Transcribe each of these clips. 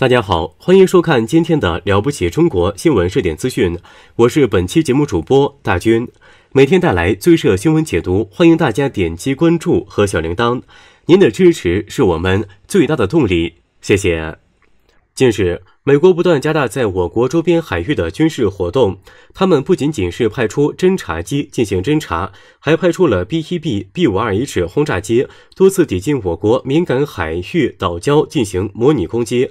大家好，欢迎收看今天的《了不起中国新闻热点资讯》，我是本期节目主播大军，每天带来最热新闻解读，欢迎大家点击关注和小铃铛，您的支持是我们最大的动力，谢谢。近日，美国不断加大在我国周边海域的军事活动，他们不仅仅是派出侦察机进行侦察，还派出了 B1B、B52H 轰炸机多次抵近我国敏感海域岛礁进行模拟攻击。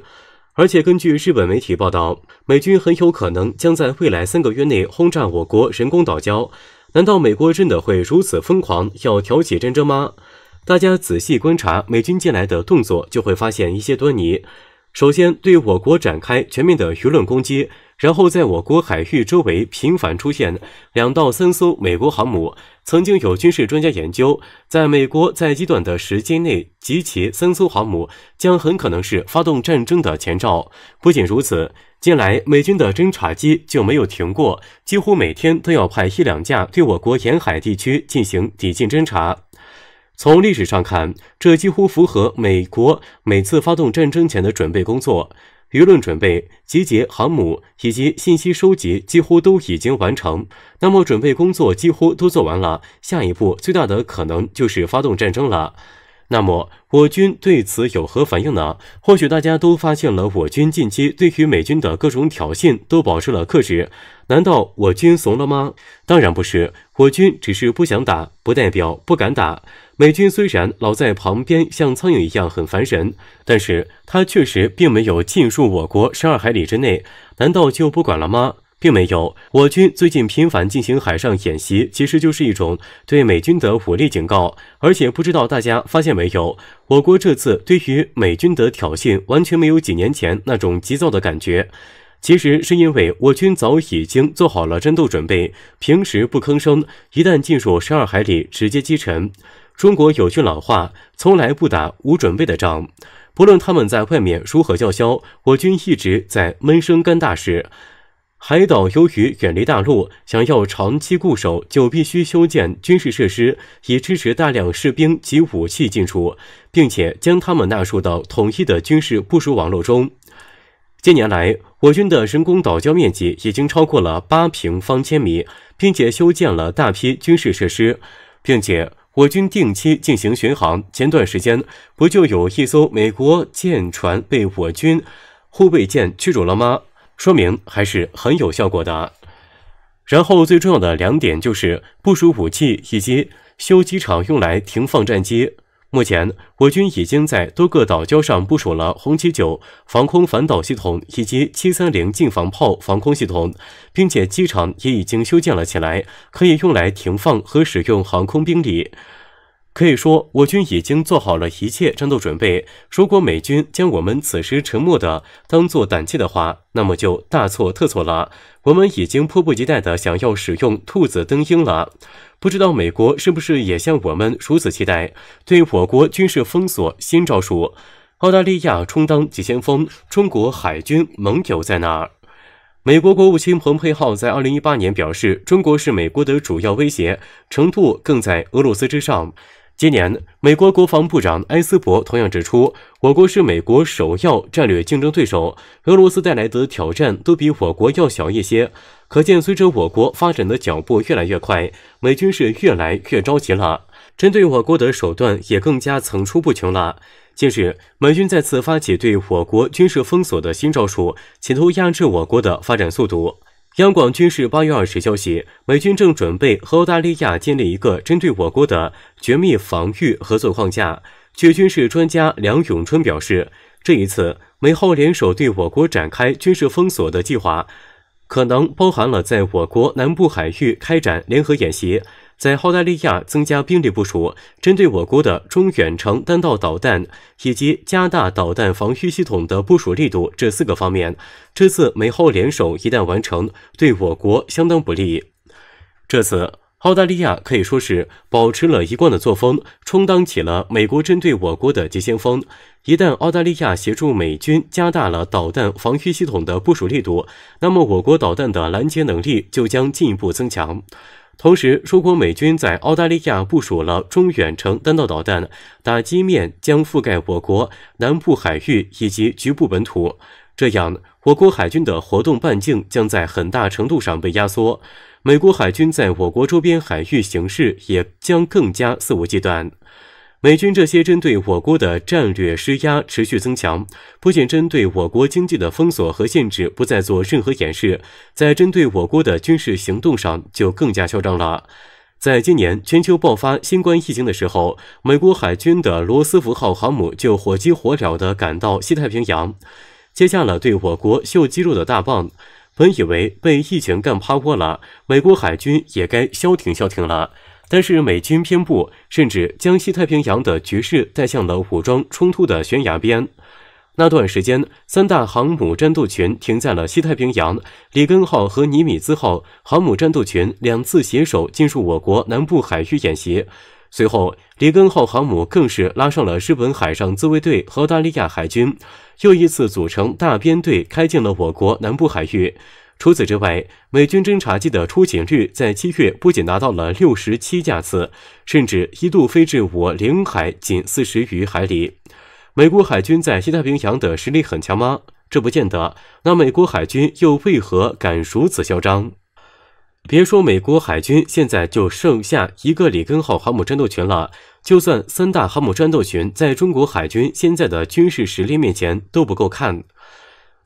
而且根据日本媒体报道，美军很有可能将在未来三个月内轰炸我国人工岛礁。难道美国真的会如此疯狂，要挑起战争吗？大家仔细观察美军近来的动作，就会发现一些端倪。首先，对我国展开全面的舆论攻击，然后在我国海域周围频繁出现两到三艘美国航母。曾经有军事专家研究，在美国在极短的时间内集齐三艘航母，将很可能是发动战争的前兆。不仅如此，近来美军的侦察机就没有停过，几乎每天都要派一两架对我国沿海地区进行抵近侦察。从历史上看，这几乎符合美国每次发动战争前的准备工作。舆论准备、集结航母以及信息收集几乎都已经完成，那么准备工作几乎都做完了，下一步最大的可能就是发动战争了。那么我军对此有何反应呢？或许大家都发现了，我军近期对于美军的各种挑衅都保持了克制，难道我军怂了吗？当然不是，我军只是不想打，不代表不敢打。美军虽然老在旁边像苍蝇一样很烦人，但是它确实并没有进入我国十二海里之内，难道就不管了吗？并没有，我军最近频繁进行海上演习，其实就是一种对美军的武力警告。而且不知道大家发现没有，我国这次对于美军的挑衅完全没有几年前那种急躁的感觉，其实是因为我军早已经做好了战斗准备，平时不吭声，一旦进入十二海里直接击沉。中国有句老话，从来不打无准备的仗。不论他们在外面如何叫嚣，我军一直在闷声干大事。海岛由于远离大陆，想要长期固守，就必须修建军事设施，以支持大量士兵及武器进出，并且将他们纳入到统一的军事部署网络中。近年来，我军的人工岛礁面积已经超过了八平方千米，并且修建了大批军事设施，并且。我军定期进行巡航，前段时间不就有一艘美国舰船被我军护卫舰驱逐了吗？说明还是很有效果的。然后最重要的两点就是部署武器以及修机场用来停放战机。目前，我军已经在多个岛礁上部署了红旗九防空反导系统以及七三零近防炮防空系统，并且机场也已经修建了起来，可以用来停放和使用航空兵力。可以说，我军已经做好了一切战斗准备。如果美军将我们此时沉默的当作胆怯的话，那么就大错特错了。我们已经迫不及待的想要使用“兔子登鹰”了。不知道美国是不是也像我们如此期待对我国军事封锁新招数？澳大利亚充当急先锋，中国海军盟友在哪儿？美国国务卿蓬佩奥在2018年表示，中国是美国的主要威胁，程度更在俄罗斯之上。今年，美国国防部长埃斯珀同样指出，我国是美国首要战略竞争对手，俄罗斯带来的挑战都比我国要小一些。可见，随着我国发展的脚步越来越快，美军是越来越着急了，针对我国的手段也更加层出不穷了。近日，美军再次发起对我国军事封锁的新招数，企图压制我国的发展速度。央广军事八月二十消息，美军正准备和澳大利亚建立一个针对我国的绝密防御合作框架。据军事专家梁永春表示，这一次美澳联手对我国展开军事封锁的计划，可能包含了在我国南部海域开展联合演习。在澳大利亚增加兵力部署，针对我国的中远程弹道导弹以及加大导弹防御系统的部署力度这四个方面，这次美澳联手一旦完成，对我国相当不利。这次澳大利亚可以说是保持了一贯的作风，充当起了美国针对我国的急先锋。一旦澳大利亚协助美军加大了导弹防御系统的部署力度，那么我国导弹的拦截能力就将进一步增强。同时，如果美军在澳大利亚部署了中远程弹道导弹，打击面将覆盖我国南部海域以及局部本土，这样我国海军的活动半径将在很大程度上被压缩，美国海军在我国周边海域形势也将更加肆无忌惮。美军这些针对我国的战略施压持续增强，不仅针对我国经济的封锁和限制不再做任何掩饰，在针对我国的军事行动上就更加嚣张了。在今年全球爆发新冠疫情的时候，美国海军的罗斯福号航母就火急火燎地赶到西太平洋，接下了对我国秀肌肉的大棒。本以为被疫情干趴窝了，美国海军也该消停消停了，但是美军偏不，甚至将西太平洋的局势带向了武装冲突的悬崖边。那段时间，三大航母战斗群停在了西太平洋，里根号和尼米兹号航母战斗群两次携手进入我国南部海域演习。随后，里根号航母更是拉上了日本海上自卫队、和澳大利亚海军，又一次组成大编队开进了我国南部海域。除此之外，美军侦察机的出勤率在七月不仅达到了六十七架次，甚至一度飞至我领海仅四十余海里。美国海军在西太平洋的实力很强吗？这不见得。那美国海军又为何敢如此嚣张？别说美国海军现在就剩下一个里根号航母战斗群了，就算三大航母战斗群在中国海军现在的军事实力面前都不够看。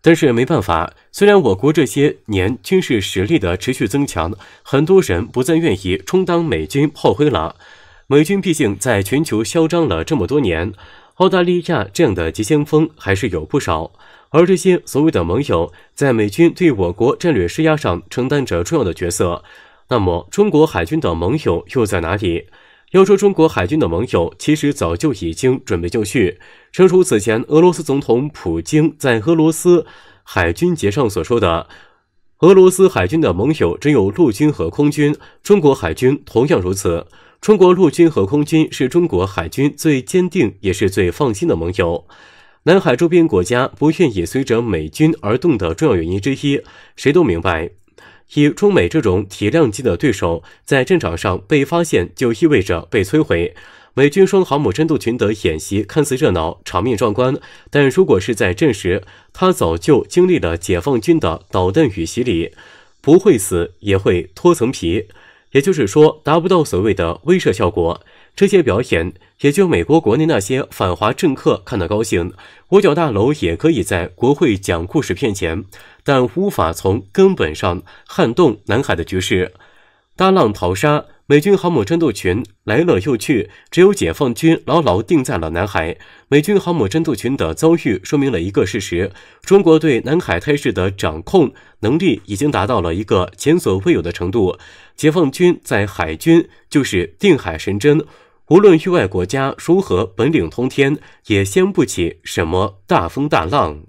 但是没办法，虽然我国这些年军事实力的持续增强，很多人不再愿意充当美军炮灰了。美军毕竟在全球嚣张了这么多年，澳大利亚这样的急先锋还是有不少。而这些所谓的盟友，在美军对我国战略施压上承担着重要的角色。那么，中国海军的盟友又在哪里？要说中国海军的盟友，其实早就已经准备就绪。正如此前俄罗斯总统普京在俄罗斯海军节上所说的：“俄罗斯海军的盟友只有陆军和空军。”中国海军同样如此。中国陆军和空军是中国海军最坚定也是最放心的盟友。南海周边国家不愿意随着美军而动的重要原因之一，谁都明白。以中美这种体量级的对手，在战场上被发现就意味着被摧毁。美军双航母战斗群的演习看似热闹、场面壮观，但如果是在战时，它早就经历了解放军的导弹雨洗礼，不会死也会脱层皮。也就是说，达不到所谓的威慑效果。这些表演也就美国国内那些反华政客看得高兴，五角大楼也可以在国会讲故事骗钱，但无法从根本上撼动南海的局势。大浪淘沙。美军航母战斗群来了又去，只有解放军牢牢定在了南海。美军航母战斗群的遭遇说明了一个事实：中国对南海态势的掌控能力已经达到了一个前所未有的程度。解放军在海军就是定海神针，无论域外国家如何本领通天，也掀不起什么大风大浪。